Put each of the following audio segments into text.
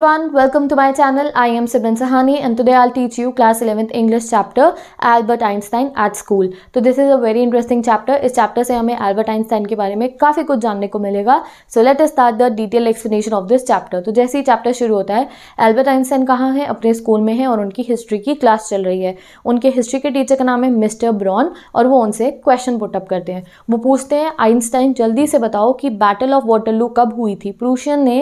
everyone welcome to my channel i am sibran sahani and today i'll teach you class 11th english chapter albert einstein at school so this is a very interesting chapter is chapter se hame albert einstein ke bare mein kafi kuch janne ko milega so let us start the detailed explanation of this chapter to jaise hi chapter shuru hota hai albert einstein kahan hai apne school mein hai aur unki history ki class chal rahi hai unke history ke teacher ka naam hai mr brown aur wo unse question put up karte hain wo poochte hain einstein jaldi se batao ki battle of waterloo kab hui thi prussian ne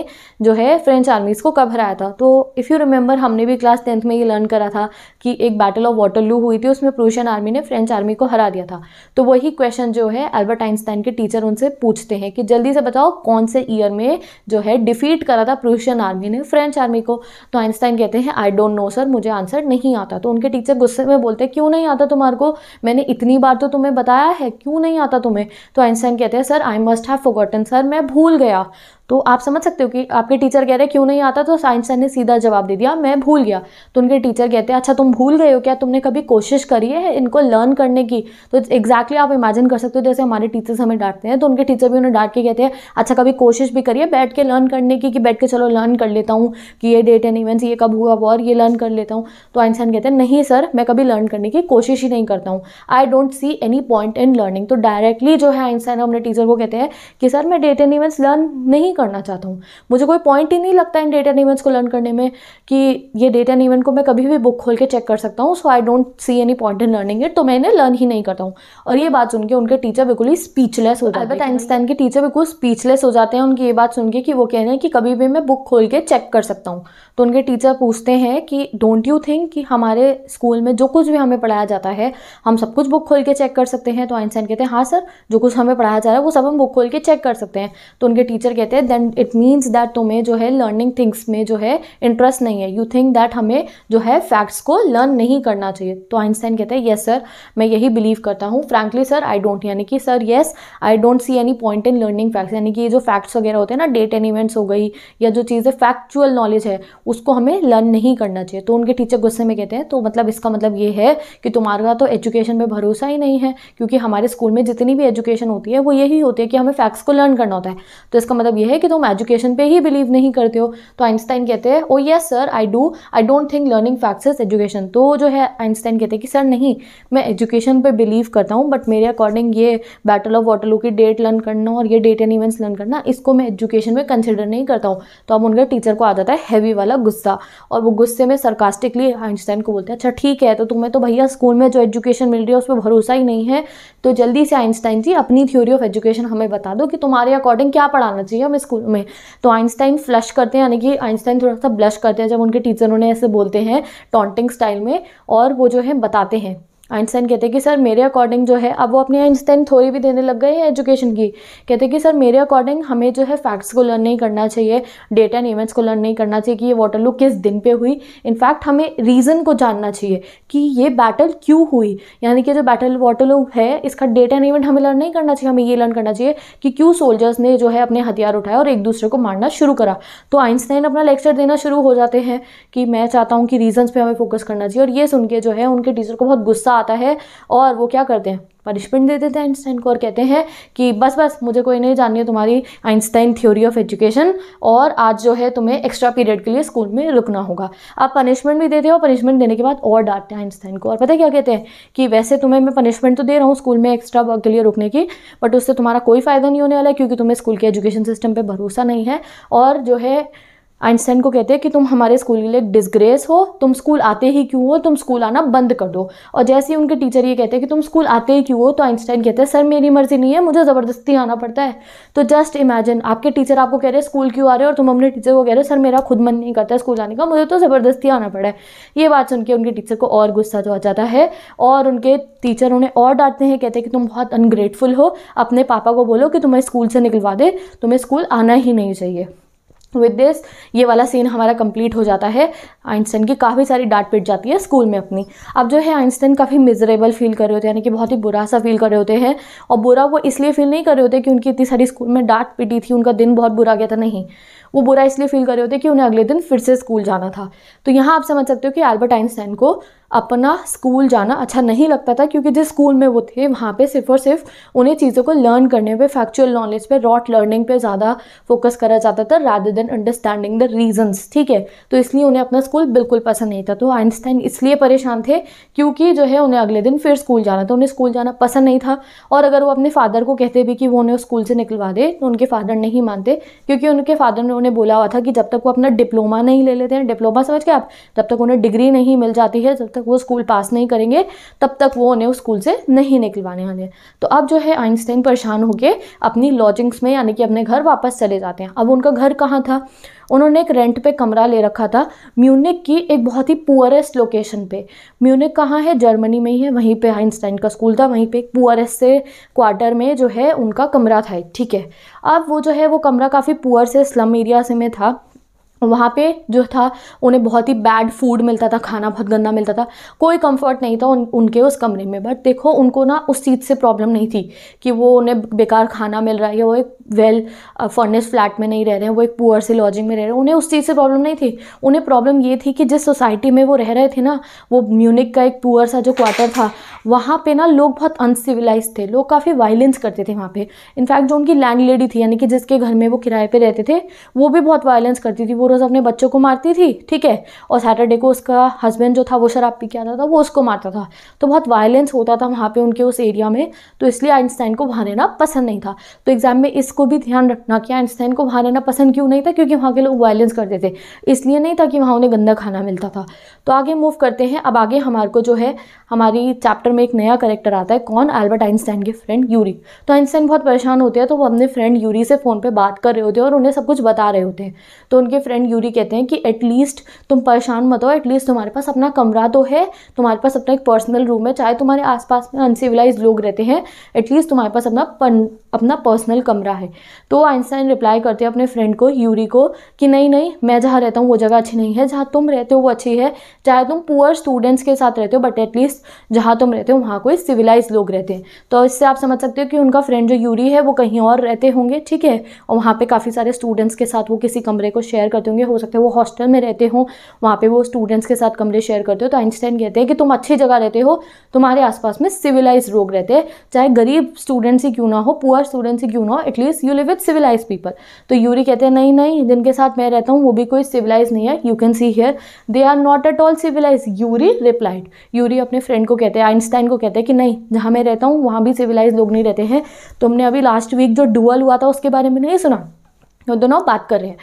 jo hai french को ko भराया था तो if you remember हमने भी class tenth में ये learn करा था कि एक बैटल ऑफ वाटरलू हुई थी उसमें प्रूशियन आर्मी ने फ्रेंच आर्मी को हरा दिया था तो वही क्वेश्चन जो है अल्बर्ट आइंस्टाइन के टीचर उनसे पूछते हैं कि जल्दी से बताओ कौन से ईयर में जो है डिफीट करा था प्रूशियन आर्मी ने फ्रेंच आर्मी को तो आइंस्टाइन कहते हैं आई डोंट नो सर मुझे आंसर नहीं आता तो उनके टीचर गुस्से में बोलते हैं क्यों नहीं आता तुम्हारे को मैंने इतनी बार तो तुम्हें बताया है क्यों नहीं आता तुम्हें तो आइंस्टाइन कहते हैं sir I must have forgotten sir मैं भूल गया तो आप समझ सकते हो कि आपके टीचर कह रहे हैं क्यों नहीं आता तो साइंस सर ने सीधा जवाब दे दिया मैं भूल गया तो उनके टीचर कहते हैं अच्छा तुम भूल गए हो क्या तुमने कभी कोशिश करी है इनको लर्न करने की तो एग्जैक्टली आप इमेजिन कर सकते हो जैसे हमारे टीचर्स हमें डांटते हैं तो उनके टीचर भी उन्हें डांट के कहते हैं अच्छा कभी कोशिश भी करिए बैठ के लर्न करने की कि बैठ के चलो लर्न कर लेता हूँ कि ये डेट एंड इवेंट्स ये कब हुआ वॉर ये लर्न कर लेता हूँ तो आइंसान कहते हैं नहीं सर मैं कभी लर्न करने की कोशिश ही नहीं करता हूँ I don't see any point in learning तो डायरेक्टली जो है आइंसान अपने टीचर को कहते हैं कि सर मैं डेट एंड इवेंट्स लर्न नहीं करना चाहता हूँ मुझे कोई पॉइंट ही नहीं लगता इन डेटा एनिमेंट्स को लर्न करने में कि ये डेटा एनिमेंट को मैं कभी भी बुक खोल के चेक कर सकता हूँ so I don't see any point in learning it तो मैं इन्हें लर्न ही नहीं करता हूँ और ये बात सुन के उनके टीचर बिल्कुल ही स्पीचलेस हो जाते हैं आइंस्टाइन के टीचर बिल्कुल स्पीचलेस हो जाते हैं उनकी ये बात सुन के कि वो कह रहे हैं कि कभी भी मैं बुक खोल के चेक कर सकता हूँ तो उनके टीचर पूछते हैं कि डोंट यू थिंक कि हमारे स्कूल में जो कुछ भी हमें पढ़ाया जाता है हम सब कुछ बुक खोल के चेक कर सकते हैं तो आइंस्टाइन कहते हैं हाँ सर जो कुछ हमें पढ़ाया जा रहा है वो सब हम बुक खोल के चेक कर सकते हैं तो उनके टीचर कहते हैं देन इट मीन्स दैट तुम्हें जो है लर्निंग थिंग्स में जो है इंटरेस्ट नहीं है यू थिंक दैट हमें जो है फैक्ट्स को लर्न नहीं करना चाहिए तो आइंस्टाइन कहते हैं येस सर मैं यही बिलीव करता हूँ फ्रैंकली सर आई डोंट यानी कि sir yes I don't see any point in learning facts यानी कि ये जो फैक्ट्स वगैरह होते हैं ना डेट एंड इवेंट्स हो गई या जो चीज़ें फैक्चुअल नॉलेज है उसको हमें लर्न नहीं करना चाहिए तो उनके टीचर गुस्से में कहते हैं तो मतलब इसका मतलब ये है कि तुम्हारा तो एजुकेशन में भरोसा ही नहीं है क्योंकि हमारे स्कूल में जितनी भी एजुकेशन होती है वो यही होती है कि हमें फैक्ट्स को लर्न करना होता है तो इसका मतलब यह है है कि तुम एजुकेशन पे ही बिलीव नहीं करते हो तो आइंस्टाइन कहते हैं oh yes sir I do I don't think learning facts is education तो जो है आइंस्टाइन कहते हैं कि सर नहीं मैं एजुकेशन पे बिलीव करता हूँ बट मेरे अकॉर्डिंग ये बैटल ऑफ वाटरलू की डेट लर्न करना और ये डेट एंड इवेंट्स लर्न करना इसको मैं एजुकेशन में कंसिडर नहीं करता हूँ तो अब उनके टीचर को आ जाता है हैवी वाला गुस्सा और वो गुस्से में सरकास्टिकली आइंस्टाइन को बोलते हैं अच्छा ठीक है तो तुम्हें तो भैया स्कूल में जो एजुकेशन मिल रही है उस पर भरोसा ही नहीं है तो जल्दी से आइंस्टाइन जी अपनी थ्योरी ऑफ एजुकेशन हमें बता दो कि तुम्हारे अकॉर्डिंग क्या पढ़ाना चाहिए हम इस स्कूल में तो आइंस्टाइन फ्लश करते हैं यानी कि आइंस्टाइन थोड़ा सा ब्लश करते हैं जब उनके टीचर उन्हें ऐसे बोलते हैं टॉन्टिंग स्टाइल में और वो जो है बताते हैं आइंस्टाइन कहते हैं कि सर मेरे अकॉर्डिंग जो है अब वो अपने आइंस्टाइन थोड़ी भी देने लग गए हैं एजुकेशन की कहते हैं कि सर मेरे अकॉर्डिंग हमें जो है फैक्ट्स को लर्न नहीं करना चाहिए डेटा एंड इवेंट्स को लर्न नहीं करना चाहिए कि ये लू किस दिन पे हुई इनफैक्ट हमें रीज़न को जानना चाहिए कि ये बैटल क्यों हुई यानी कि जो बैटल लू है इसका डेटा एंड इवेंट हमें लर्न नहीं करना चाहिए हमें ये लर्न करना चाहिए कि क्यों सोल्जर्स ने जो है अपने हथियार उठाए और एक दूसरे को मारना शुरू करा तो आइंस्टाइन अपना लेक्चर देना शुरू हो जाते हैं कि मैं चाहता हूँ कि रीजन्स पर हमें फोकस करना चाहिए और ये सुन के जो है उनके टीचर को बहुत गुस्सा आता है और वो क्या करते हैं पनिशमेंट दे देते हैं आइंस्टाइन को और कहते हैं कि बस बस मुझे कोई नहीं जाननी है तुम्हारी आइंस्टाइन थ्योरी ऑफ एजुकेशन और आज जो है तुम्हें एक्स्ट्रा पीरियड के लिए स्कूल में रुकना होगा आप पनिशमेंट भी देते हो पनिशमेंट देने के बाद और डांटते हैं आइंस्टाइन को और पता है क्या कहते हैं कि वैसे तुम्हें मैं पनिशमेंट तो दे रहा हूँ स्कूल में एक्स्ट्रा वर्क के लिए रुकने की बट उससे तुम्हारा कोई फ़ायदा नहीं होने वाला है क्योंकि तुम्हें स्कूल के एजुकेशन सिस्टम पर भरोसा नहीं है और जो है आइंस्टाइन को कहते हैं कि तुम हमारे स्कूल के लिए डिसग्रेस हो तुम स्कूल आते ही क्यों हो तुम स्कूल आना बंद कर दो और जैसे ही उनके टीचर ये कहते हैं कि तुम स्कूल आते ही क्यों हो तो आइंस्टाइन कहते हैं सर मेरी मर्ज़ी नहीं है मुझे ज़बरदस्ती आना पड़ता है तो जस्ट इमेजिन आपके टीचर आपको कह रहे हैं स्कूल क्यों आ रहे हो और तुम अपने टीचर को कह रहे हो सर मेरा खुद मन नहीं करता स्कूल आने का मुझे तो ज़बरदस्ती आना पड़ा है ये बात सुन के उनके टीचर को और गुस्सा जो आ जाता है और उनके टीचर उन्हें और डांटते हैं कहते हैं कि तुम बहुत अनग्रेटफुल हो अपने पापा को बोलो कि तुम्हें स्कूल से निकलवा दे तुम्हें स्कूल आना ही नहीं चाहिए विद दिस ये वाला सीन हमारा कंप्लीट हो जाता है आइंस्टाइन की काफ़ी सारी डांट पिट जाती है स्कूल में अपनी अब जो है आइंस्टाइन काफ़ी मिजरेबल फील कर रहे होते हैं यानी कि बहुत ही बुरा सा फील कर रहे होते हैं और बुरा वो इसलिए फील नहीं कर रहे होते कि उनकी इतनी सारी स्कूल में डांट पिटी थी उनका दिन बहुत बुरा गया था नहीं वो बुरा इसलिए फील कर रहे होते कि उन्हें अगले दिन फिर से स्कूल जाना था तो यहाँ आप समझ सकते हो कि एल्बर्ट आइंस्टाइन को अपना स्कूल जाना अच्छा नहीं लगता था क्योंकि जिस स्कूल में वो थे वहाँ पे सिर्फ और सिर्फ उन्हें चीज़ों को लर्न करने पे फैक्चुअल नॉलेज पे रॉट लर्निंग पे ज़्यादा फोकस करा जाता था rather than understanding the reasons ठीक है तो इसलिए उन्हें अपना स्कूल बिल्कुल पसंद नहीं था तो आइंस्टाइन इसलिए परेशान थे क्योंकि जो है उन्हें अगले दिन फिर स्कूल जाना था उन्हें स्कूल जाना पसंद नहीं था और अगर वो अपने फादर को कहते भी कि वो उन्हें स्कूल से निकलवा दे तो उनके फादर नहीं मानते क्योंकि उनके फादर ने उन्होंने बोला हुआ था कि जब तक वो अपना डिप्लोमा नहीं ले लेते हैं डिप्लोमा समझ के आप जब तक उन्हें डिग्री नहीं मिल जाती है जब तक वो स्कूल पास नहीं करेंगे तब तक वो उन्हें उस स्कूल से नहीं निकलवाने वाले तो अब जो है आइंस्टाइन परेशान होकर अपनी लॉजिंग्स में यानी कि अपने घर वापस चले जाते हैं अब उनका घर कहाँ था उन्होंने एक रेंट पे कमरा ले रखा था म्यूनिक की एक बहुत ही पुअरेस्ट लोकेशन पे म्यूनिक कहाँ है जर्मनी में ही है वहीं पे आइंस्टाइन का स्कूल था वहीं पे एक पुअरेस्ट से क्वार्टर में जो है उनका कमरा था ठीक है अब वो जो है वो कमरा काफ़ी पुअर से स्लम एरिया से में था वहाँ पे जो था उन्हें बहुत ही बैड फूड मिलता था खाना बहुत गंदा मिलता था कोई कंफर्ट नहीं था उन, उनके उस कमरे में बट देखो उनको ना उस चीज़ से प्रॉब्लम नहीं थी कि वो उन्हें बेकार खाना मिल रहा है या वो एक वेल फर्निश फ्लैट में नहीं रह रहे हैं वो एक पुअर से लॉजिंग में रह रहे हैं उन्हें उस चीज़ से प्रॉब्लम नहीं थी उन्हें प्रॉब्लम ये थी कि जिस सोसाइटी में वो रह रहे थे ना वो म्यूनिक का एक पुअर सा जो क्वार्टर था वहाँ पर ना लोग बहुत अनसिविलाइज थे लोग काफ़ी वायलेंस करते थे वहाँ पर इनफैक्ट जो उनकी लैंड लेडी थी यानी कि जिसके घर में वो किराए पर रहते थे वो भी बहुत वायलेंस करती थी वो रोज़ अपने बच्चों को मारती थी ठीक है और सैटरडे को उसका हस्बैंड जो था वो शराब पी के आता था वो उसको मारता था तो बहुत वायलेंस होता था वहाँ पे उनके उस एरिया में तो इसलिए आइंस्टाइन को वहाँ रहना पसंद नहीं था तो एग्ज़ाम में इसको भी ध्यान रखना कि आइंस्टाइन को वहाँ रहना पसंद क्यों नहीं था क्योंकि वहाँ के लोग वायलेंस करते थे इसलिए नहीं था कि वहाँ उन्हें गंदा खाना मिलता था तो आगे मूव करते हैं अब आगे हमारे को जो है हमारी चैप्टर में एक नया करेक्टर आता है कौन एल्बर्ट आइंस्टाइन के फ्रेंड यूरी तो आइंस्टाइन बहुत परेशान होते हैं तो वो अपने फ्रेंड यूरी से फ़ोन पर बात कर रहे होते हैं और उन्हें सब कुछ बता रहे होते हैं तो उनके फ्रेंड फ्रेंड यूरी कहते हैं कि एटलीस्ट तुम परेशान मत हो एटलीस्ट तुम्हारे पास अपना कमरा तो है तुम्हारे पास अपना एक पर्सनल रूम है चाहे तुम्हारे आसपास में अनसिविलाइज लोग रहते हैं एटलीस्ट तुम्हारे पास अपना पन, अपना पर्सनल कमरा है तो आइंस्टाइन रिप्लाई करते हैं अपने फ्रेंड को यूरी को कि नहीं नहीं मैं जहाँ रहता हूँ वो जगह अच्छी नहीं है जहाँ तुम रहते हो वो अच्छी है चाहे तुम पुअर स्टूडेंट्स के साथ रहते हो बट एटलीस्ट जहाँ तुम रहते हो वहाँ कोई सिविलाइज लोग रहते हैं तो इससे आप समझ सकते हो कि उनका फ्रेंड जो यूरी है वो कहीं और रहते होंगे ठीक है और वहाँ पर काफ़ी सारे स्टूडेंट्स के साथ वो किसी कमरे को शेयर करते करते होंगे हो सकता है वो हॉस्टल में रहते हो वहाँ पे वो स्टूडेंट्स के साथ कमरे शेयर करते हो तो आइंस्टाइन कहते हैं कि तुम अच्छी जगह रहते हो तुम्हारे आसपास में सिविलाइज लोग रहते हैं चाहे गरीब स्टूडेंट्स ही क्यों ना हो पुअर स्टूडेंट्स ही क्यों ना हो at least you live with civilize people तो यूरी कहते हैं नहीं नहीं जिनके साथ मैं रहता हूँ वो भी कोई सिविलाइज नहीं है you can see here they are not at all civilize Yuri replied Yuri अपने फ्रेंड को कहते हैं आइंस्टाइन को कहते हैं कि नहीं जहाँ मैं रहता हूँ वहाँ भी सिविलाइज लोग नहीं रहते हैं तुमने अभी लास्ट वीक जो डुअल हुआ था उसके बारे में नहीं सुना तो दोनों बात कर रहे हैं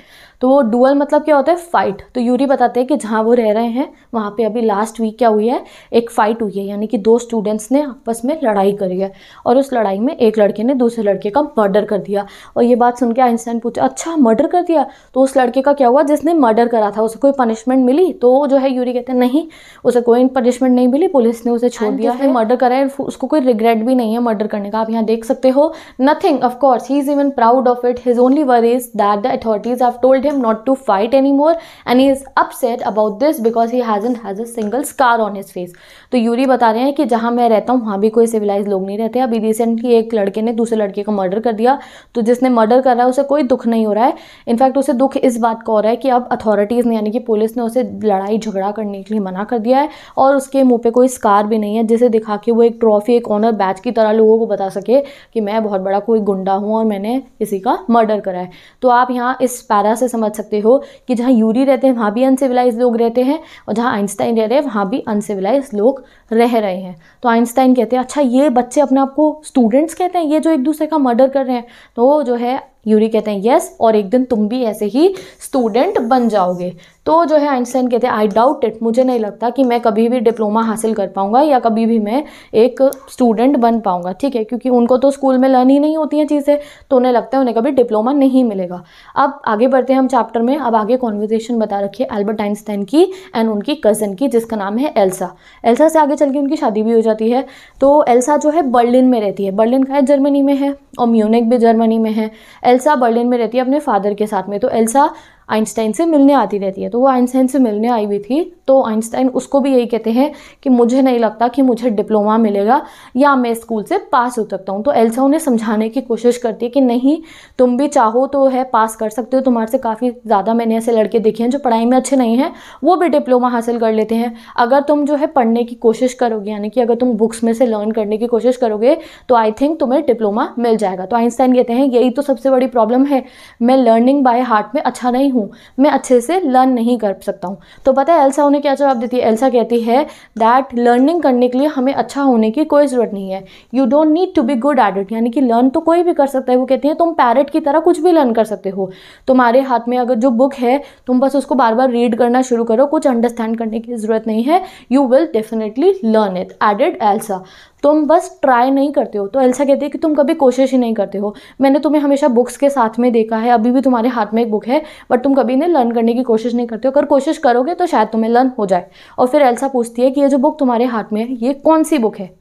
तो डुअल मतलब क्या होता है फाइट तो यूरी बताते हैं कि जहाँ वो रह रहे हैं वहाँ पे अभी लास्ट वीक क्या हुई है एक फ़ाइट हुई है यानी कि दो स्टूडेंट्स ने आपस में लड़ाई करी है और उस लड़ाई में एक लड़के ने दूसरे लड़के का मर्डर कर दिया और ये बात सुन के आइंस्टाइन पूछा अच्छा मर्डर कर दिया तो उस लड़के का क्या हुआ जिसने मर्डर करा था उसे कोई पनिशमेंट मिली तो जो है यूरी कहते हैं नहीं उसे कोई पनिशमेंट नहीं मिली पुलिस ने उसे छोड़ हाँ, दिया है मर्डर करा है उसको कोई रिग्रेट भी नहीं है मर्डर करने का आप यहाँ देख सकते हो nothing of course he is even proud of it his only worry is that the authorities have told him not to fight anymore and he is upset about this because he hasn't has a single scar on his face तो Yuri बता रहे हैं कि जहाँ मैं रहता हूँ वहाँ भी कोई सिविलाइज लोग नहीं रहते अभी रिसेंटली एक लड़के ने दूसरे लड़के को मर्डर कर दिया तो जिसने मर्डर कर रहा है उसे कोई दुख नहीं हो रहा है इनफैक्ट उसे दुख इस बात का हो रहा है कि अब अथॉरिटीज़ ने यानी कि पुलिस ने उसे लड़ाई झगड़ा करने के लिए मना कर दिया है और उसके मुँह पर कोई स्कार भी नहीं है जिसे दिखा के वो एक ट्रॉफी एक ऑनर बैच की तरह लोगों को बता सके कि मैं बहुत बड़ा कोई गुंडा हूँ और मैंने किसी का मर्डर करा है तो आप यहाँ इस पैरा से समझ समझ सकते हो कि जहाँ यूरी रहते हैं वहाँ भी अनसिविलाइज लोग रहते हैं और जहाँ आइंस्टाइन रह रहे हैं वहाँ भी अनसिविलाइज लोग रह रहे हैं तो आइंस्टाइन कहते हैं अच्छा ये बच्चे अपने आप को स्टूडेंट्स कहते हैं ये जो एक दूसरे का मर्डर कर रहे हैं तो जो है यूरी कहते हैं यस और एक दिन तुम भी ऐसे ही स्टूडेंट बन जाओगे तो जो है आइंस्टाइन कहते हैं आई डाउट इट मुझे नहीं लगता कि मैं कभी भी डिप्लोमा हासिल कर पाऊँगा या कभी भी मैं एक स्टूडेंट बन पाऊँगा ठीक है क्योंकि उनको तो स्कूल में लर्न ही नहीं होती हैं चीज़ें तो उन्हें लगता है उन्हें कभी डिप्लोमा नहीं मिलेगा अब आगे बढ़ते हैं हम चैप्टर में अब आगे कॉन्वर्जेशन बता रखिए एल्बर्ट आइंस्टाइन की एंड उनकी कज़न की जिसका नाम है एल्सा एल्सा से आगे चल के उनकी शादी भी हो जाती है तो एल्सा जो है बर्लिन में रहती है बर्लिन का है जर्मनी में है और म्यूनिक भी जर्मनी में है एल्सा बर्लिन में रहती है अपने फादर के साथ में तो एल्सा आइंस्टाइन से मिलने आती रहती है तो वो आइंस्टाइन से मिलने आई हुई थी तो आइंस्टाइन उसको भी यही कहते हैं कि मुझे नहीं लगता कि मुझे डिप्लोमा मिलेगा या मैं स्कूल से पास हो सकता हूँ तो एल्सा उन्हें समझाने की कोशिश करती है कि नहीं तुम भी चाहो तो है पास कर सकते हो तुम्हारे से काफ़ी ज़्यादा मैंने ऐसे लड़के देखे हैं जो पढ़ाई में अच्छे नहीं हैं वो भी डिप्लोमा हासिल कर लेते हैं अगर तुम जो है पढ़ने की कोशिश करोगे यानी कि अगर तुम बुक्स में से लर्न करने की कोशिश करोगे तो आई थिंक तुम्हें डिप्लोमा मिल जाएगा तो आइंस्टाइन कहते हैं यही तो सबसे बड़ी प्रॉब्लम है मैं लर्निंग बाय हार्ट में अच्छा नहीं नहीं हूँ मैं अच्छे से लर्न नहीं कर सकता हूँ तो पता है एल्सा उन्हें क्या जवाब देती है एल्सा कहती है दैट लर्निंग करने के लिए हमें अच्छा होने की कोई ज़रूरत नहीं है you don't need to be good at it यानी कि लर्न तो कोई भी कर सकता है वो कहती है तुम पैरट की तरह कुछ भी लर्न कर सकते हो तुम्हारे हाथ में अगर जो बुक है तुम बस उसको बार बार रीड करना शुरू करो कुछ अंडरस्टैंड करने की ज़रूरत नहीं है you will definitely learn it added Elsa तुम बस ट्राई नहीं करते हो तो एल्सा कहती है कि तुम कभी कोशिश ही नहीं करते हो मैंने तुम्हें हमेशा बुक्स के साथ में देखा है अभी भी तुम्हारे हाथ में एक बुक है बट तुम कभी इन्हें लर्न करने की कोशिश नहीं करते हो अगर कोशिश करोगे तो शायद तुम्हें लर्न हो जाए और फिर एल्सा पूछती है कि ये जो बुक तुम्हारे हाथ में है ये कौन सी बुक है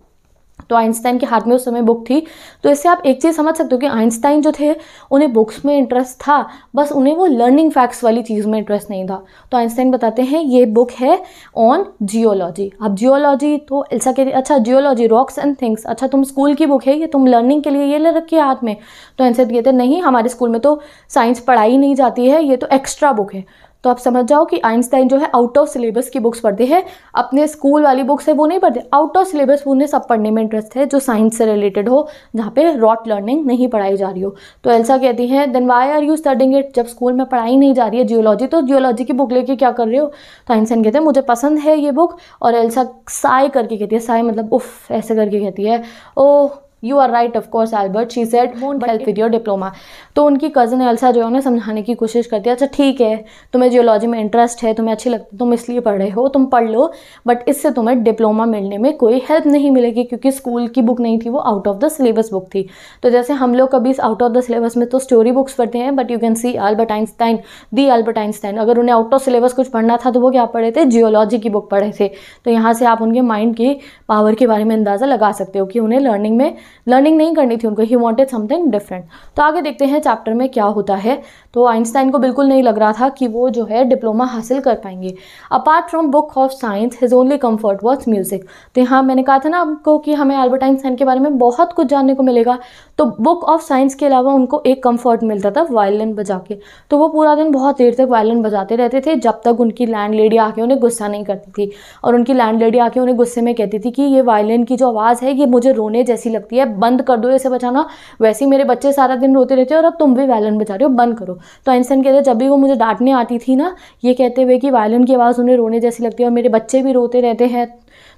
तो आइंस्टाइन के हाथ में उस समय बुक थी तो इससे आप एक चीज़ समझ सकते हो कि आइंस्टाइन जो थे उन्हें बुक्स में इंटरेस्ट था बस उन्हें वो लर्निंग फैक्ट्स वाली चीज़ में इंटरेस्ट नहीं था तो आइंस्टाइन बताते हैं ये बुक है ऑन जियोलॉजी अब जियोलॉजी तो ऐसा कहते अच्छा जियोलॉजी रॉक्स एंड थिंग्स अच्छा तुम स्कूल की बुक है ये तुम लर्निंग के लिए ये ले रखी है हाथ में तो आइंस्टाइन कहते नहीं हमारे स्कूल में तो साइंस पढ़ाई नहीं जाती है ये तो एक्स्ट्रा बुक है तो आप समझ जाओ कि आइंस्टाइन जो है आउट ऑफ सिलेबस की बुक्स पढ़ते हैं अपने स्कूल वाली बुक्स है वो नहीं पढ़ते आउट ऑफ सिलेबस उन्हें सब पढ़ने में इंटरेस्ट है जो साइंस से रिलेटेड हो जहाँ पे रॉट लर्निंग नहीं पढ़ाई जा रही हो तो एल्सा कहती है then why are you studying it जब स्कूल में पढ़ाई नहीं जा रही है जियोलॉजी तो जियोलॉजी की बुक लेके क्या कर रहे हो तो आइंस्टाइन कहते हैं मुझे पसंद है ये बुक और एल्सा साय करके कहती है साय मतलब उफ ऐसे करके कहती है oh you are right of course Albert she said what help with your diploma तो उनकी कज़न एल्सा जो है उन्हें समझाने की कोशिश करती है अच्छा ठीक है तुम्हें जियोलॉजी में इंटरेस्ट है तुम्हें अच्छी लगती तुम इसलिए पढ़ रहे हो तुम पढ़ लो बट इससे तुम्हें डिप्लोमा मिलने में कोई हेल्प नहीं मिलेगी क्योंकि स्कूल की बुक नहीं थी वो out of the syllabus book थी तो जैसे हम लोग कभी आउट ऑफ द सिलेबस में तो स्टोरी बुक्स पढ़ते हैं but you can see Albert Einstein the Albert Einstein अगर उन्हें आउट ऑफ सिलेबस कुछ पढ़ना था तो वो क्या पढ़े थे जियोलॉजी की बुक पढ़े थे तो यहाँ से आप उनके माइंड की पावर के बारे में अंदाज़ा लगा सकते हो कि उन्हें लर्निंग में लर्निंग नहीं करनी थी उनको ही वॉन्टेड समथिंग डिफरेंट तो आगे देखते हैं चैप्टर में क्या होता है तो आइंस्टाइन को बिल्कुल नहीं लग रहा था कि वो जो है डिप्लोमा हासिल कर पाएंगे apart from book of science his only comfort was music तो यहाँ मैंने कहा था ना आपको कि हमें अल्बर्ट आइंस्टाइन के बारे में बहुत कुछ जानने को मिलेगा तो बुक ऑफ साइंस के अलावा उनको एक कम्फर्ट मिलता था वायलिन बजा के तो वो पूरा दिन बहुत देर तक वायलिन बजाते रहते थे जब तक उनकी लैंड लेडी आके उन्हें गुस्सा नहीं करती थी और उनकी लैंड लेडी आके उन्हें गुस्से में कहती थी कि ये वायलिन की जो आवाज़ है ये मुझे रोने जैसी लगती है है बंद कर दो इसे बचाना वैसे ही मेरे बच्चे सारा दिन रोते रहते हैं और अब तुम भी वायलिन बचा रहे हो बंद करो तो आइंस्टाइन कहते हैं जब भी वो मुझे डांटने आती थी ना ये कहते हुए कि वायलिन की आवाज़ उन्हें रोने जैसी लगती है और मेरे बच्चे भी रोते रहते हैं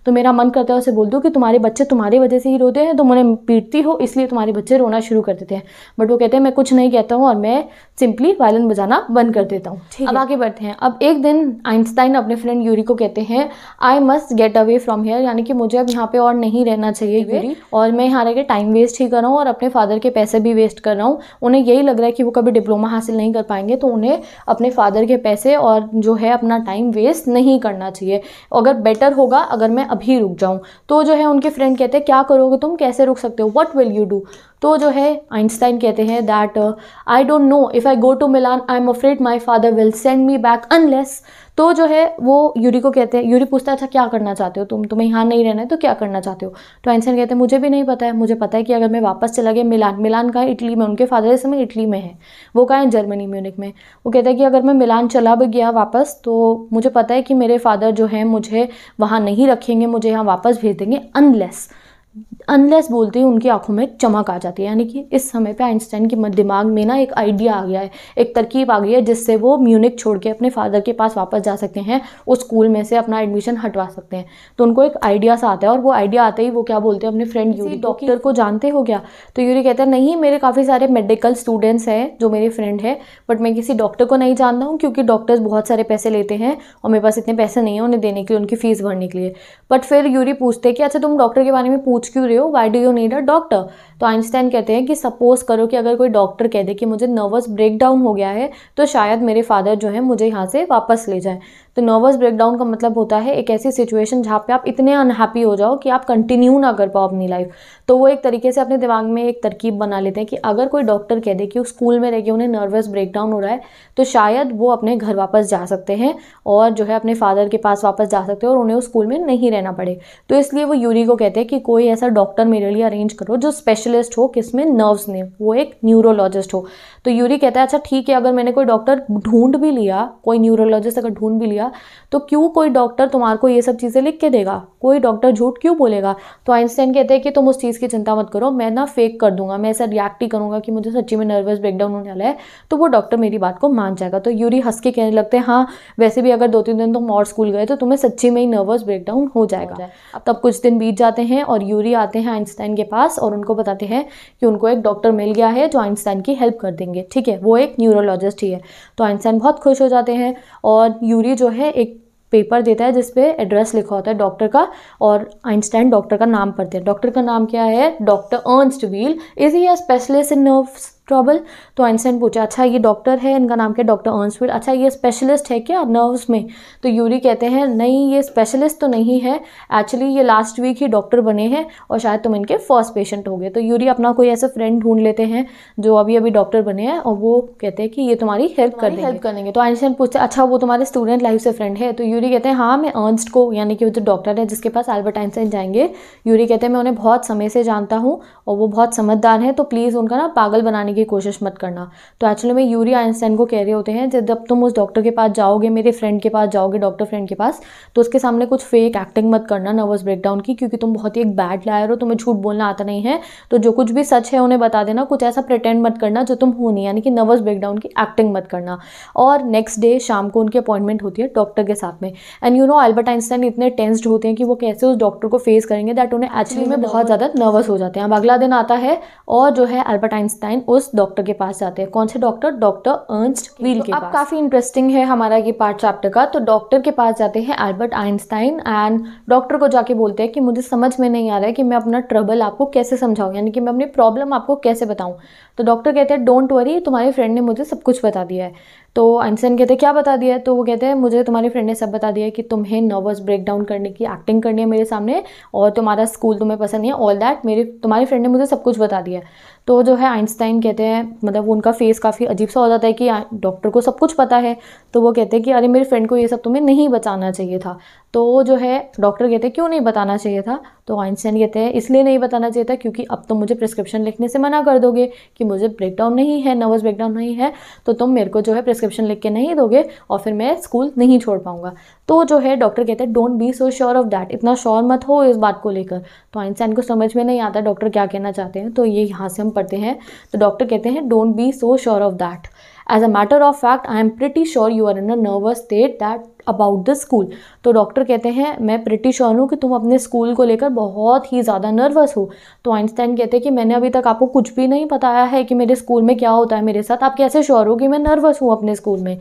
तो मेरा मन करता है उसे बोल दो कि तुम्हारे बच्चे तुम्हारी वजह से ही रोते हैं तुम उन्हें पीटती हो इसलिए तुम्हारे बच्चे रोना शुरू कर देते हैं बट वो कहते हैं मैं कुछ नहीं कहता हूँ और मैं सिंपली वायलिन बजाना बंद कर देता हूँ अब आगे बढ़ते हैं अब एक दिन आइंस्टाइन अपने फ्रेंड यूरी को कहते हैं I must get away from here यानी कि मुझे अब यहाँ पे और नहीं रहना चाहिए यूरी और मैं यहाँ रह के टाइम वेस्ट ही कर रहा हूँ और अपने फादर के पैसे भी वेस्ट कर रहा हूँ उन्हें यही लग रहा है कि वो कभी डिप्लोमा हासिल नहीं कर पाएंगे तो उन्हें अपने फादर के पैसे और जो है अपना टाइम वेस्ट नहीं करना चाहिए अगर बेटर होगा अगर मैं अभी रुक जाऊँ तो जो है उनके फ्रेंड कहते हैं क्या करोगे तुम कैसे रुक सकते हो वट विल यू डू तो जो है आइंस्टाइन कहते हैं that I don't know if I go to Milan I am afraid my father will send me back unless तो जो है वो यूरी को कहते हैं यूरी पूछता है अच्छा क्या करना चाहते हो तुम तुम्हें यहाँ नहीं रहना है तो क्या करना चाहते हो तो आइंसन कहते हैं मुझे भी नहीं पता है मुझे पता है कि अगर मैं वापस चला गया मिलान मिलान कहाँ इटली में उनके फादर इस समय इटली में है वो कहाँ है जर्मनी म्यूनिक में वो कहता है कि अगर मैं मिलान चला भी गया वापस तो मुझे पता है कि मेरे फादर जो है मुझे वहाँ नहीं रखेंगे मुझे यहाँ वापस भेज देंगे अनलेस अनलेस बोलते ही उनकी आंखों में चमक आ जाती है यानी कि इस समय पे आइंस्टाइन के दिमाग में ना एक आइडिया आ गया है एक तरकीब आ गई है जिससे वो म्यूनिक छोड़ के अपने फादर के पास वापस जा सकते हैं उस स्कूल में से अपना एडमिशन हटवा सकते हैं तो उनको एक आइडिया सा आता है और वो आइडिया आते ही वो क्या बोलते हैं अपने फ्रेंड यूरी डॉक्टर को जानते हो क्या तो यूरी कहते हैं नहीं मेरे काफ़ी सारे मेडिकल स्टूडेंट्स हैं जो मेरे फ्रेंड है बट मैं किसी डॉक्टर को नहीं जानता हूँ क्योंकि डॉक्टर्स बहुत सारे पैसे लेते हैं और मेरे पास इतने पैसे नहीं है उन्हें देने के लिए उनकी फ़ीस भरने के लिए बट फिर यूरी पूछते कि अच्छा तुम डॉक्टर के बारे में पूछ पूछ क्यों रहे हो why do you need a doctor तो आइंस्टाइन कहते हैं कि सपोज करो कि अगर कोई डॉक्टर कह दे कि मुझे नर्वस ब्रेकडाउन हो गया है तो शायद मेरे फादर जो है मुझे यहाँ से वापस ले जाए तो नर्वस ब्रेकडाउन का मतलब होता है एक ऐसी सिचुएशन जहाँ पे आप इतने अनहैप्पी हो जाओ कि आप कंटिन्यू ना कर पाओ अपनी लाइफ तो वो एक तरीके से अपने दिमाग में एक तरकीब बना लेते हैं कि अगर कोई डॉक्टर कह दे कि उस स्कूल में रह के उन्हें नर्वस ब्रेकडाउन हो रहा है तो शायद वो अपने घर वापस जा सकते हैं और जो है अपने फादर के पास वापस जा सकते हैं और उन्हें उस स्कूल में नहीं रहना पड़े तो इसलिए वो यूरी को कहते हैं कि कोई ऐसा डॉक्टर मेरे लिए अरेंज करो जो स्पेशलिस्ट हो किस में नर्व्स ने वो एक न्यूरोलॉजिस्ट हो तो यूरी कहता है अच्छा ठीक है अगर मैंने कोई डॉक्टर ढूंढ भी लिया कोई न्यूरोलॉजिस्ट अगर ढूंढ भी लिया तो क्यों कोई डॉक्टर तुम्हारे को ये सब चीज़ें लिख के देगा कोई डॉक्टर झूठ क्यों बोलेगा तो आइंस्टाइन कहते हैं कि तुम उस चीज़ की चिंता मत करो मैं ना फेक कर दूंगा मैं ऐसा रिएक्ट ही करूँगा कि मुझे सच्ची में नर्वस ब्रेकडाउन होने वाला है तो वो डॉक्टर मेरी बात को मान जाएगा तो यूरी हंस के कहने लगते हैं हाँ वैसे भी अगर दो तीन दिन तुम और स्कूल गए तो तुम्हें सच्ची में ही नर्वस ब्रेकडाउन हो जाएगा तब कुछ दिन बीत जाते हैं और यूरी आते हैं आइंस्टाइन के पास और उनको बताते हैं कि उनको एक डॉक्टर मिल गया है जो आइंस्टाइन की हेल्प कर देंगे होंगे ठीक है वो एक न्यूरोलॉजिस्ट ही है तो आइंस्टाइन बहुत खुश हो जाते हैं और यूरी जो है एक पेपर देता है जिसपे एड्रेस लिखा होता है डॉक्टर का और आइंस्टाइन डॉक्टर का नाम पढ़ते हैं डॉक्टर का नाम क्या है doctor Ernst Wheel is he a specialist in nerves trouble तो आइंस्टाइन पूछा अच्छा ये डॉक्टर है इनका नाम क्या डॉक्टर अर्नसविल अच्छा ये स्पेशलिस्ट है क्या नर्व्स में तो यूरी कहते हैं नहीं ये स्पेशलिस्ट तो नहीं है एक्चुअली ये लास्ट वीक ही डॉक्टर बने हैं और शायद तुम इनके फर्स्ट पेशेंट हो गए तो यूरी अपना कोई ऐसा फ्रेंड ढूंढ लेते हैं जो अभी अभी डॉक्टर बने हैं और वो कहते हैं कि ये तुम्हारी हेल्प कर हेल्प करेंगे तो आइंस्टाइन पूछते अच्छा वो तुम्हारे स्टूडेंट लाइफ से फ्रेंड है तो यूरी कहते हैं हाँ मैं अर्नस्ट को यानी कि वो जो डॉक्टर है जिसके पास एल्बर्ट आइंस्टाइन जाएंगे यूरी कहते हैं मैं उन्हें बहुत समय से जानता हूँ और वो बहुत समझदार हैं तो प्लीज़ उनका ना पागल बनाने करने की कोशिश मत करना तो एक्चुअली में यूरी आइंस्टाइन को कह रहे होते हैं जब तुम उस डॉक्टर के पास जाओगे मेरे फ्रेंड के पास जाओगे डॉक्टर फ्रेंड के पास तो उसके सामने कुछ फेक एक्टिंग मत करना नर्वस ब्रेकडाउन की क्योंकि तुम बहुत ही एक बैड लायर हो तुम्हें झूठ बोलना आता नहीं है तो जो कुछ भी सच है उन्हें बता देना कुछ ऐसा प्रटेंड मत करना जो तुम हो नहीं यानी कि नर्वस ब्रेकडाउन की एक्टिंग मत करना और नेक्स्ट डे शाम को उनकी अपॉइंटमेंट होती है डॉक्टर के साथ में and you know Albert Einstein इतने टेंस्ड होते हैं कि वो कैसे उस डॉक्टर को फेस करेंगे दैट उन्हें एक्चुअली में बहुत ज़्यादा नर्वस हो जाते हैं अब अगला दिन आता है और जो है एल्बर्ट आइंस्टाइन उस उस डॉक्टर के पास जाते हैं कौन से डॉक्टर डॉक्टर अर्नस्ट व्हील के अब काफ़ी इंटरेस्टिंग है हमारा ये पार्ट चैप्टर का तो डॉक्टर के पास जाते हैं एल्बर्ट आइंस्टाइन एंड डॉक्टर को जाके बोलते हैं कि मुझे समझ में नहीं आ रहा है कि मैं अपना ट्रबल आपको कैसे समझाऊँ यानी कि मैं अपनी प्रॉब्लम आपको कैसे बताऊँ तो डॉक्टर कहते हैं डोंट वरी तुम्हारे फ्रेंड ने मुझे सब कुछ बता दिया है तो आइंस्टाइन कहते हैं क्या बता दिया है तो वो कहते हैं मुझे तुम्हारे फ्रेंड ने सब बता दिया है कि तुम्हें नर्वस ब्रेकडाउन करने की एक्टिंग करनी है मेरे सामने और तुम्हारा स्कूल तुम्हें पसंद नहीं है ऑल दैट मेरे तुम्हारे फ्रेंड ने मुझे सब कुछ बता दिया है तो जो है आइंस्टाइन कहते हैं मतलब उनका फेस काफ़ी अजीब सा हो जाता है कि डॉक्टर को सब कुछ पता है तो वो कहते हैं कि अरे मेरे फ्रेंड को ये सब तुम्हें नहीं बचाना चाहिए था तो जो है डॉक्टर कहते हैं क्यों नहीं बताना चाहिए था तो आइंस्टाइन कहते हैं इसलिए नहीं बताना चाहिए था क्योंकि अब तो मुझे प्रिस्क्रिप्शन लिखने से मना कर दोगे कि मुझे ब्रेकडाउन नहीं है नर्वस ब्रेकडाउन नहीं है तो तुम मेरे को जो है प्रिस्क्रिप्शन लिख के नहीं दोगे और फिर मैं स्कूल नहीं छोड़ पाऊंगा तो जो है डॉक्टर कहते हैं don't be so sure of that इतना श्योर मत हो इस बात को लेकर तो आइंस्टाइन को समझ में नहीं आता डॉक्टर क्या कहना चाहते हैं तो ये यहाँ से हम पढ़ते हैं तो डॉक्टर कहते हैं don't be so sure of that as a matter of fact I am pretty sure you are in a nervous state that about the school तो डॉक्टर कहते हैं मैं प्रिटी श्योर हूँ कि तुम अपने स्कूल को लेकर बहुत ही ज़्यादा नर्वस हो तो आइंस्टाइन कहते हैं कि मैंने अभी तक आपको कुछ भी नहीं बताया है कि मेरे स्कूल में क्या होता है मेरे साथ आप कैसे श्योर हो कि मैं नर्वस हूँ अपने स्कूल में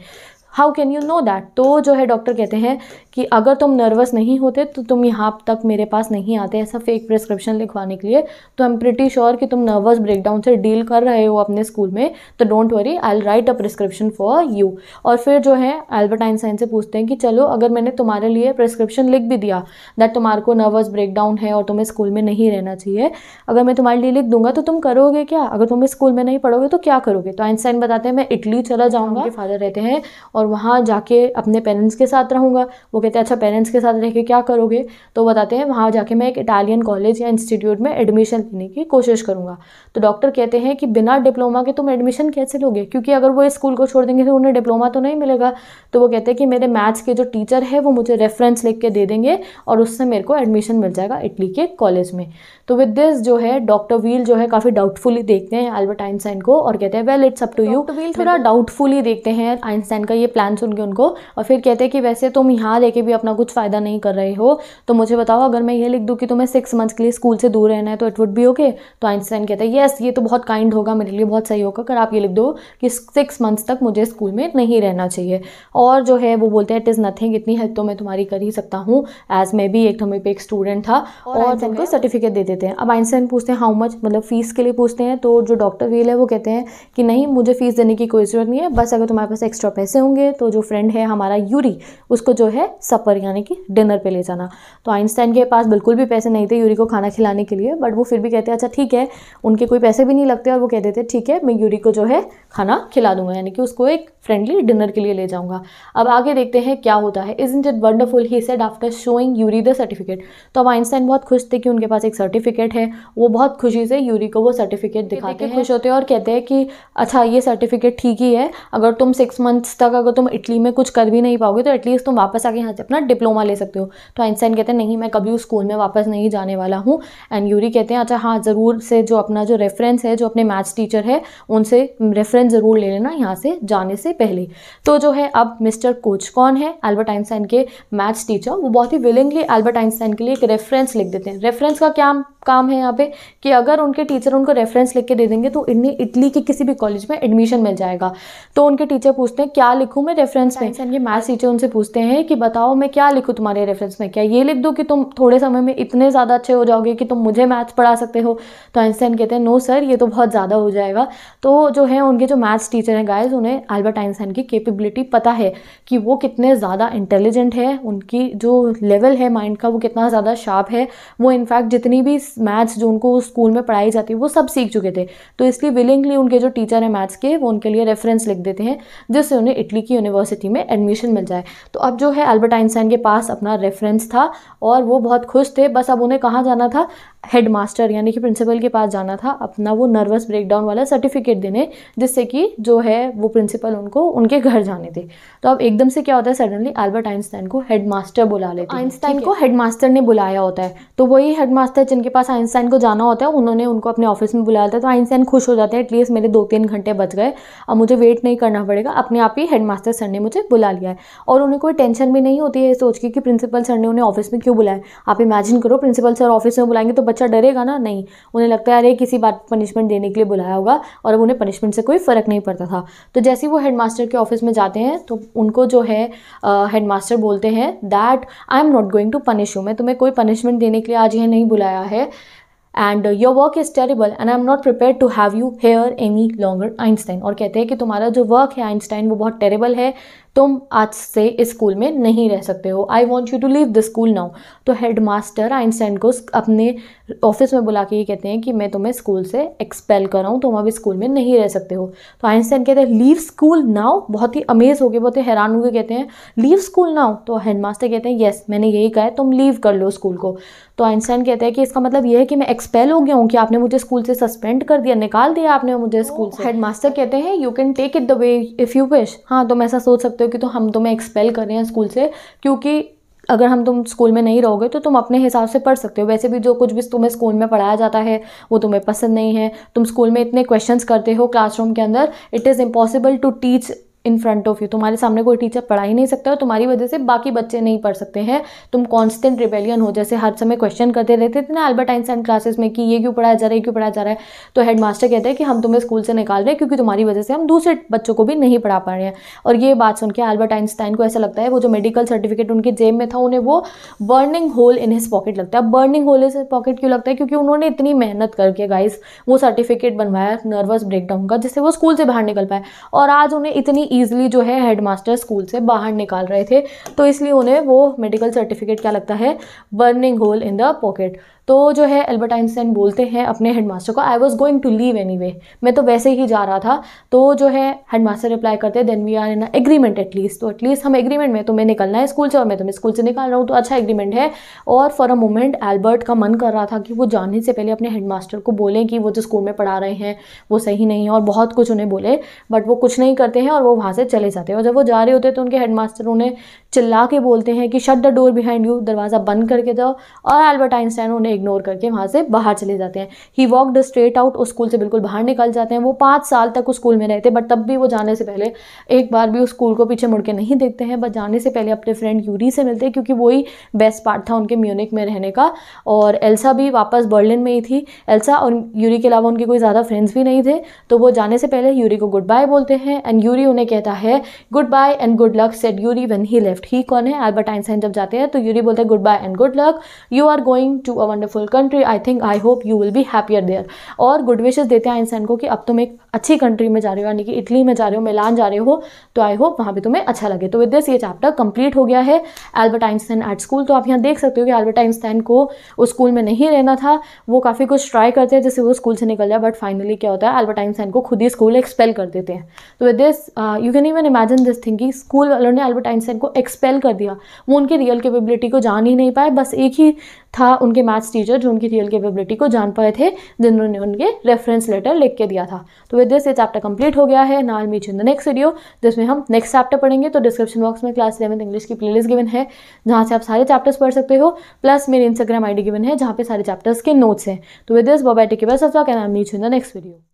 how can you know that तो जो है डॉक्टर कहते हैं कि अगर तुम नर्वस नहीं होते तो तुम यहाँ तक मेरे पास नहीं आते ऐसा फेक प्रिस्क्रिप्शन लिखवाने के लिए तो आई एम प्रिटी श्योर कि तुम नर्वस ब्रेकडाउन से डील कर रहे हो अपने स्कूल में तो don't worry I'll write a prescription for you और फिर जो है एल्बर्ट आइंसाइन से पूछते हैं कि चलो अगर मैंने तुम्हारे लिए प्रिस्क्रिप्शन लिख भी दिया दैट तुम्हारे को नर्वस ब्रेकडाउन है और तुम्हें स्कूल में नहीं रहना चाहिए अगर मैं तुम्हारे लिए लिख दूंगा तो तुम करोगे क्या अगर तुम स्कूल में नहीं पढ़ोगे तो क्या करोगे तो आइंसाइन बताते हैं मैं इटली चला जाऊँगा फादर रहते हैं और और वहाँ जाके अपने पेरेंट्स के साथ रहूँगा वो कहते हैं अच्छा पेरेंट्स के साथ रह के क्या करोगे तो बताते हैं वहाँ जाके मैं एक इटालियन कॉलेज या इंस्टीट्यूट में एडमिशन लेने की कोशिश करूँगा तो डॉक्टर कहते हैं कि बिना डिप्लोमा के तुम एडमिशन कैसे लोगे क्योंकि अगर वो इस स्कूल को छोड़ देंगे तो उन्हें डिप्लोमा तो नहीं मिलेगा तो वो कहते हैं कि मेरे मैथ्स के जो टीचर है वो मुझे रेफरेंस लिख के दे देंगे और उससे मेरे को एडमिशन मिल जाएगा इटली के कॉलेज में तो विद दिस जो है डॉक्टर व्हील जो है काफ़ी डाउटफुली देखते हैं अल्बर्ट आइंस्टाइन को और कहते हैं well it's up to you Wheel थोड़ा डाउटफुली देखते हैं आइंस्टाइन का ये प्लान सुन के उनको और फिर कहते हैं कि वैसे तुम यहाँ लेके भी अपना कुछ फ़ायदा नहीं कर रहे हो तो मुझे बताओ अगर मैं ये लिख दूँ कि तुम्हें सिक्स मंथ्स के लिए स्कूल से दूर रहना है तो इट वुड बी ओके तो आइंस्टाइन कहते हैं येस ये तो बहुत काइंड होगा मेरे लिए बहुत सही होगा अगर आप ये लिख दो कि सिक्स मंथ्स तक मुझे स्कूल में नहीं रहना चाहिए और जो है वो बोलते हैं इट इज़ नथिंग इतनी हेल्प तो मैं तुम्हारी कर ही सकता हूँ एज मैं भी एक हमें पे एक स्टूडेंट था और उनको सर्टिफिकेट दे देते हैं अब आइंस्टाइन पूछते हैं हाउ मच मतलब फ़ीस के लिए पूछते हैं तो जो डॉक्टर वील है वो कहते हैं कि नहीं मुझे फ़ीस देने की कोई ज़रूरत नहीं है बस अगर तुम्हारे पास एक्स्ट्रा पैसे होंगे होंगे तो जो फ्रेंड है हमारा यूरी उसको जो है सपर यानी कि डिनर पे ले जाना तो आइंस्टाइन के पास बिल्कुल भी पैसे नहीं थे यूरी को खाना खिलाने के लिए बट वो फिर भी कहते हैं अच्छा ठीक है उनके कोई पैसे भी नहीं लगते और वो कह देते ठीक है मैं यूरी को जो है खाना खिला दूंगा यानी कि उसको एक फ्रेंडली डिनर के लिए ले जाऊंगा अब आगे देखते हैं क्या होता है isn't it wonderful he said after showing Yuri the certificate तो अब आइंस्टाइन बहुत खुश थे कि उनके पास एक सर्टिफिकेट है वो बहुत खुशी से यूरी को वो सर्टिफिकेट दिखाते हैं खुश होते हैं और कहते हैं कि अच्छा ये सर्टिफिकेट ठीक ही है अगर तुम सिक्स मंथ्स तक अगर तुम इटली में कुछ कर भी नहीं पाओगे तो एटलीस्ट तुम वापस आके यहाँ से अपना डिप्लोमा ले सकते हो तो आइंस्टाइन कहते हैं नहीं मैं कभी उस स्कूल में वापस नहीं जाने वाला हूँ एंड यूरी कहते हैं अच्छा हाँ ज़रूर से जो अपना जो रेफरेंस है जो अपने मैथ्स टीचर है उनसे रेफरेंस ज़रूर ले लेना यहाँ से जाने से पहले तो जो है अब मिस्टर कोच कौन है एल्बर्ट आइंस्टाइन के मैथ्स टीचर वो बहुत ही विलिंगली एल्बर्ट आइंस्टाइन के लिए एक रेफरेंस लिख देते हैं रेफरेंस का क्या काम है यहाँ पे कि अगर उनके टीचर उनको रेफरेंस लिख के दे देंगे तो इन्हें इटली के किसी भी कॉलेज में एडमिशन मिल जाएगा तो उनके टीचर पूछते हैं क्या लिखूँ मैं रेफरेंस में ये मैथ्स टीचर उनसे पूछते हैं कि बताओ मैं क्या लिखूँ तुम्हारे रेफरेंस में क्या ये लिख दो कि तुम थोड़े समय में इतने ज़्यादा अच्छे हो जाओगे कि तुम मुझे मैथ्स पढ़ा सकते हो तो आइंस्टाइन कहते हैं नो सर ये तो बहुत ज़्यादा हो जाएगा तो जो है उनके जो मैथ्स टीचर हैं गाइज उन्हें अल्बर्ट आइंस्टाइन की केपेबिलिटी पता है कि वो कितने ज़्यादा इंटेलिजेंट है उनकी जो लेवल है माइंड का वो कितना ज़्यादा शार्प है वो इनफैक्ट जितनी भी मैथ्स जो उनको स्कूल में पढ़ाई जाती है वो सब सीख चुके थे तो इसलिए विलिंगली उनके जो टीचर हैं मैथ्स के वो उनके लिए रेफरेंस लिख देते हैं जिससे उन्हें इटली की की यूनिवर्सिटी में एडमिशन मिल जाए तो अब जो है अल्बर्ट आइंस्टाइन के पास अपना रेफरेंस था और वो बहुत खुश थे बस अब उन्हें कहाँ जाना था हेड मास्टर यानी कि प्रिंसिपल के पास जाना था अपना वो नर्वस ब्रेकडाउन वाला सर्टिफिकेट देने जिससे कि जो है वो प्रिंसिपल उनको उनके घर जाने थे तो अब एकदम से क्या होता है सडनली एल्बर्ट आइंस्टाइन को हेड मास्टर बुला लेते आइंस्टाइन को हेड मास्टर ने बुलाया होता है तो वही हेड मास्टर जिनके पास आइंस्टाइन को जाना होता है उन्होंने उनको अपने ऑफिस में बुलाया था तो आइंस्टाइन खुश हो जाते हैं एटलीस्ट मेरे दो तीन घंटे बच गए अब मुझे वेट नहीं करना पड़ेगा अपने आप ही हेड मास्टर सर ने मुझे बुला लिया है और उन्हें कोई टेंशन भी नहीं होती है सोच के कि प्रिंसिपल सर ने उन्हें ऑफिस में क्यों बुलाया आप इमेजिन करो प्रिंसिपल सर ऑफिस में बुलाएंगे तो बच्चा डरेगा ना नहीं उन्हें लगता है अरे किसी बात पनिशमेंट देने के लिए बुलाया होगा और अब उन्हें पनिशमेंट से कोई फ़र्क नहीं पड़ता था तो जैसे ही वो हेडमास्टर के ऑफिस में जाते हैं तो उनको जो है हेडमास्टर बोलते हैं that I am not going to punish you मैं तुम्हें कोई पनिशमेंट देने के लिए आज यह नहीं बुलाया है and your work is terrible and I am not prepare to have you here any longer Einstein और कहते हैं कि तुम्हारा जो वर्क है आइंस्टाइन वो बहुत टेरेबल है तुम आज से इस स्कूल में नहीं रह सकते हो I want you to leave the school now तो हेड मास्टर आइंस्टाइन को अपने ऑफिस में बुला के ये कहते हैं कि मैं तुम्हें स्कूल से एक्सपेल कर रहा हूँ तुम अब स्कूल में नहीं रह सकते हो तो आइंस्टाइन कहते हैं लीव स्कूल नाउ बहुत ही अमेज हो गए बहुत ही हैरान हो गए कहते हैं लीव स्कूल नाउ तो हेड मास्टर कहते हैं येस मैंने यही कहा है तुम लीव कर लो स्कूल को तो आइंस्टाइन कहते हैं कि इसका मतलब यह है कि मैं एक्सपेल हो गया हूँ कि आपने मुझे स्कूल से सस्पेंड कर दिया निकाल दिया आपने मुझे स्कूल से हेड oh, मास्टर कहते हैं you can take it the way if you wish हाँ तुम ऐसा सोच सकते हो कि तो हम तुम्हें एक्सपेल कर रहे हैं स्कूल से क्योंकि अगर हम तुम स्कूल में नहीं रहोगे तो तुम अपने हिसाब से पढ़ सकते हो वैसे भी जो कुछ भी तुम्हें स्कूल में पढ़ाया जाता है वो तुम्हें पसंद नहीं है तुम स्कूल में इतने क्वेश्चंस करते हो क्लासरूम के अंदर it is impossible to teach in front of you तुम्हारे सामने कोई टीचर पढ़ा ही नहीं सकता और तुम्हारी वजह से बाकी बच्चे नहीं पढ़ सकते हैं तुम कॉन्स्टेंट रिबेलियन हो जैसे हर समय क्वेश्चन करते रहते थे ना अल्बर्ट आइंस्टाइन क्लासेस में कि ये क्यों पढ़ाया जा रहा है क्यों पढ़ाया जा रहा है तो हेड मास्टर कहते हैं कि हम तुम्हें स्कूल से निकाल रहे हैं क्योंकि तुम्हारी वजह से हम दूसरे बच्चों को भी नहीं पढ़ा पा रहे हैं और ये बात सुन के अल्बर्ट आइंस्टाइन को ऐसा लगता है वो जो मेडिकल सर्टिफिकेट उनकी जेब में था उन्हें वो burning hole in his pocket लगता है बर्निंग होल इन पॉकेट क्यों लगता है क्योंकि उन्होंने इतनी मेहनत करके गाइस वो सर्टिफिकेट बनवाया नर्वस ब्रेकडाउन का जिससे वो स्कूल से बाहर निकल पाए और आज उन्हें इतनी ईजिली जो है हेडमास्टर स्कूल से बाहर निकाल रहे थे तो इसलिए उन्हें वो मेडिकल सर्टिफिकेट क्या लगता है burning hole in the pocket तो जो है एल्बर्ट आइंस्टाइन बोलते हैं अपने हेडमास्टर को I was going to leave anyway मैं तो वैसे ही जा रहा था तो जो है हेडमास्टर रिप्लाई करते हैं then we are in agreement at least तो एटलीस्ट हम एग्रीमेंट में तुम्हें निकलना है स्कूल से और मैं तुम्हें स्कूल से निकाल रहा हूँ तो अच्छा एग्रीमेंट है और फॉर अ मोमेंट एल्बर्ट का मन कर रहा था कि वो जाने से पहले अपने हेड को बोलें कि वो जो स्कूल में पढ़ा रहे हैं वो सही नहीं है और बहुत कुछ उन्हें बोले बट वो कुछ नहीं करते हैं और वो वहाँ से चले जाते हैं और जब वो जा रहे होते हैं तो उनके हेड उन्हें चिल्ला के बोलते हैं कि shut the door behind you दरवाज़ा बंद करके जाओ और एल्बर्ट आइंस्टाइन उन्हें इग्नोर करके वहाँ से बाहर चले जाते हैं ही वॉकड स्ट्रेट आउट उस स्कूल से बिल्कुल बाहर निकल जाते हैं वो पाँच साल तक उस स्कूल में रहते बट तब भी वो जाने से पहले एक बार भी उस स्कूल को पीछे मुड़ के नहीं देखते हैं बट जाने से पहले अपने फ्रेंड यूरी से मिलते हैं क्योंकि वही बेस्ट पार्ट था उनके म्यूनिक में रहने का और एल्सा भी वापस बर्लिन में ही थी एल्सा और यूरी के अलावा उनके कोई ज़्यादा फ्रेंड्स भी नहीं थे तो वो जाने से पहले यूरी को गुड बाय बोलते हैं एंड यूरी उन्हें कहता है goodbye and good luck said Yuri when he left he कौन है एल्बर्ट आइंस्टाइन जब जाते हैं तो यूरी बोलते हैं goodbye and good luck you are going to a wonderful country I think I hope you will be happier there और good wishes देते हैं इंसान को कि अब तुम एक अच्छी कंट्री में जा रहे हो यानी कि इटली में जा रहे हो मिलान जा रहे हो तो आई होप वहाँ पर तुम्हें अच्छा लगे तो विद दिस ये चैप्टर कंप्लीट हो गया है एल्बर्ट आइंस्टाइन एट स्कूल तो आप यहाँ देख सकते हो कि एल्बर्ट आइंस्टाइन को उस स्कूल में नहीं रहना था वो काफ़ी कुछ ट्राई करते हैं जैसे वो स्कूल से निकल जाए बट फाइनली क्या होता है एल्बर्ट आइंस्टाइन को खुद ही स्कूल एक्सपेल कर देते हैं तो with this you can even imagine this thing कि स्कूल वालों ने एल्बर्ट आइंस्टाइन को एक्सपेल कर दिया वो उनकी रियल केपेबिलिटी को जान ही नहीं पाए बस एक ही था उनके मैथ्स टीचर जो उनकी रियल कैपेबिलिटी को जान पाए थे जिन्होंने उनके रेफरेंस लेटर लिख के दिया था तो विद दिस ये चैप्टर कंप्लीट हो गया है नाल मीच इन द नेक्स्ट वीडियो जिसमें हम नेक्स्ट चैप्टर पढ़ेंगे तो डिस्क्रिप्शन बॉक्स में क्लास इलेवन इंग्लिश की प्लेलिस्ट गिवन है जहाँ से आप सारे चैप्टर्स पढ़ सकते हो प्लस मेरे इंस्टाग्राम आई गिवन है जहाँ पे सारे चैप्टर्स के नोट्स हैं तो विद दिस बॉबाई के बस ऑफ कैन मीच इन द नेक्स्ट वीडियो